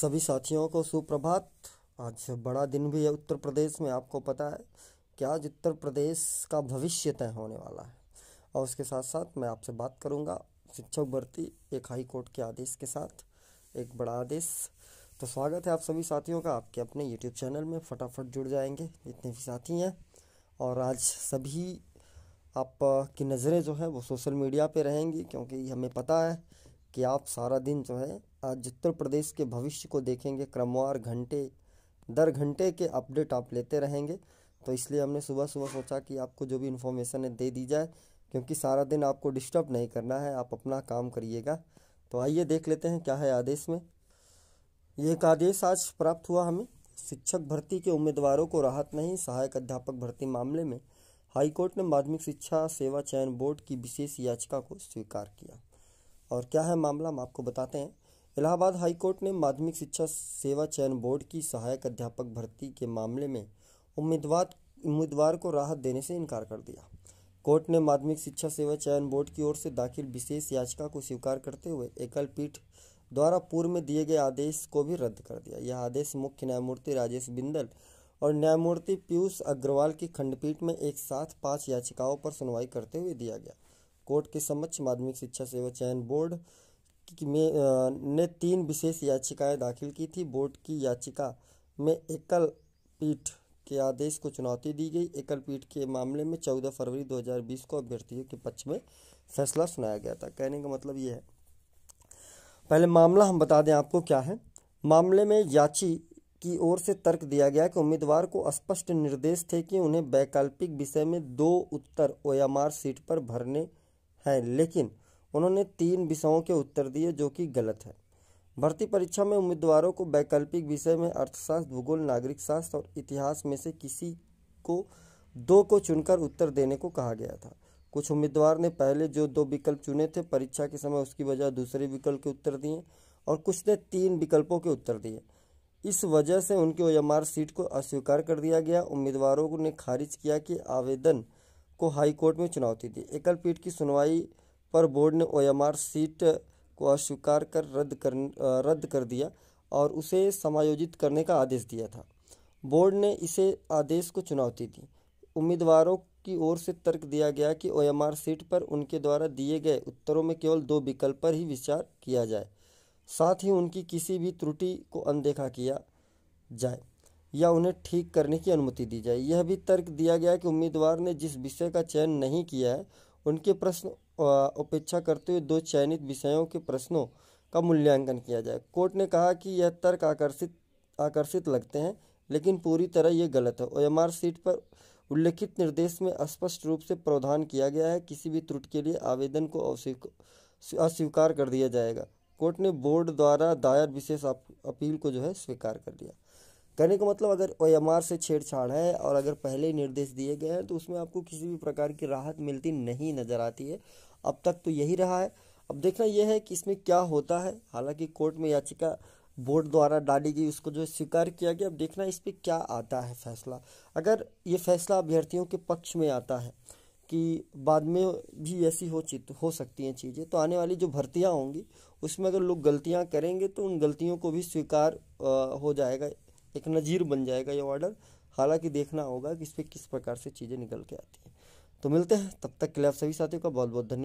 सभी साथियों को सुप्रभात आज बड़ा दिन भी है उत्तर प्रदेश में आपको पता है कि आज उत्तर प्रदेश का भविष्य तय होने वाला है और उसके साथ साथ मैं आपसे बात करूंगा शिक्षक भर्ती एक हाई कोर्ट के आदेश के साथ एक बड़ा आदेश तो स्वागत है आप सभी साथियों का आपके अपने यूट्यूब चैनल में फटाफट जुड़ जाएंगे जितने भी साथी हैं और आज सभी आप की नज़रें जो है वो सोशल मीडिया पे रहेंगी क्योंकि हमें पता है कि आप सारा दिन जो है आज उत्तर प्रदेश के भविष्य को देखेंगे क्रमवार घंटे दर घंटे के अपडेट आप लेते रहेंगे तो इसलिए हमने सुबह सुबह सोचा कि आपको जो भी इन्फॉर्मेशन है दे दी जाए क्योंकि सारा दिन आपको डिस्टर्ब नहीं करना है आप अपना काम करिएगा तो आइए देख लेते हैं क्या है आदेश में ये एक आदेश आज प्राप्त हुआ हमें शिक्षक भर्ती के उम्मीदवारों को राहत नहीं सहायक अध्यापक भर्ती मामले में हाईकोर्ट ने माध्यमिक शिक्षा सेवा चयन बोर्ड की विशेष याचिका को स्वीकार किया और क्या है मामला हम आपको बताते हैं इलाहाबाद हाई कोर्ट ने माध्यमिक शिक्षा सेवा चयन बोर्ड की सहायक अध्यापक भर्ती के मामले में उम्मीदवार उम्मीदवार को राहत देने से इनकार कर दिया कोर्ट ने माध्यमिक शिक्षा सेवा चयन बोर्ड की ओर से दाखिल विशेष याचिका को स्वीकार करते हुए एकल पीठ द्वारा पूर्व में दिए गए आदेश को भी रद्द कर दिया यह आदेश मुख्य न्यायमूर्ति राजेश बिंदल और न्यायमूर्ति पीयूष अग्रवाल की खंडपीठ में एक साथ पांच याचिकाओं पर सुनवाई करते हुए दिया गया कोर्ट के समक्ष माध्यमिक शिक्षा सेवा चयन बोर्ड में ने तीन विशेष याचिकाएं दाखिल की थी बोर्ड की याचिका में एकल पीठ के आदेश को चुनौती दी गई एकल पीठ के मामले में चौदह फरवरी 2020 को अभ्यर्थियों के पक्ष में फैसला सुनाया गया था कहने का मतलब ये है पहले मामला हम बता दें आपको क्या है मामले में याची की ओर से तर्क दिया गया कि उम्मीदवार को स्पष्ट निर्देश थे कि उन्हें वैकल्पिक विषय में दो उत्तर आर सीट पर भरने है लेकिन उन्होंने तीन विषयों के उत्तर दिए जो कि गलत है भर्ती परीक्षा में उम्मीदवारों को वैकल्पिक विषय में अर्थशास्त्र भूगोल नागरिक शास्त्र और इतिहास में से किसी को दो को चुनकर उत्तर देने को कहा गया था कुछ उम्मीदवार ने पहले जो दो विकल्प चुने थे परीक्षा के समय उसकी बजाय दूसरे विकल्प के उत्तर दिए और कुछ ने तीन विकल्पों के उत्तर दिए इस वजह से उनके ओ सीट को अस्वीकार कर दिया गया उम्मीदवारों ने खारिज किया कि आवेदन को हाई कोर्ट में चुनौती दी एकल पीठ की सुनवाई पर बोर्ड ने ओएमआर सीट को अस्वीकार कर रद्द कर रद्द कर दिया और उसे समायोजित करने का आदेश दिया था बोर्ड ने इसे आदेश को चुनौती दी उम्मीदवारों की ओर से तर्क दिया गया कि ओएमआर सीट पर उनके द्वारा दिए गए उत्तरों में केवल दो विकल्प पर ही विचार किया जाए साथ ही उनकी किसी भी त्रुटि को अनदेखा किया जाए या उन्हें ठीक करने की अनुमति दी जाए यह भी तर्क दिया गया कि उम्मीदवार ने जिस विषय का चयन नहीं किया है उनके प्रश्न उपेक्षा करते हुए दो चयनित विषयों के प्रश्नों का मूल्यांकन किया जाए कोर्ट ने कहा कि यह तर्क आकर्षित आकर्षित लगते हैं लेकिन पूरी तरह ये गलत है ओ आर सीट पर उल्लेखित निर्देश में स्पष्ट रूप से प्रावधान किया गया है किसी भी त्रुट के लिए आवेदन को अस्वीकार कर दिया जाएगा कोर्ट ने बोर्ड द्वारा दायर विशेष अपील को जो है स्वीकार कर लिया करने का मतलब अगर ओ से छेड़छाड़ है और अगर पहले ही निर्देश दिए गए हैं तो उसमें आपको किसी भी प्रकार की राहत मिलती नहीं नज़र आती है अब तक तो यही रहा है अब देखना यह है कि इसमें क्या होता है हालांकि कोर्ट में याचिका बोर्ड द्वारा डाली गई उसको जो स्वीकार किया गया अब देखना इस पर क्या आता है फैसला अगर ये फैसला अभ्यर्थियों के पक्ष में आता है कि बाद में भी ऐसी हो चित हो सकती हैं चीज़ें तो आने वाली जो भर्तियाँ होंगी उसमें अगर लोग गलतियाँ करेंगे तो उन गलतियों को भी स्वीकार हो जाएगा एक नज़ीर बन जाएगा ये ऑर्डर हालांकि देखना होगा कि इस पर किस प्रकार से चीज़ें निकल के आती हैं तो मिलते हैं तब तक के लिए आप सभी साथियों का बहुत बहुत धन्यवाद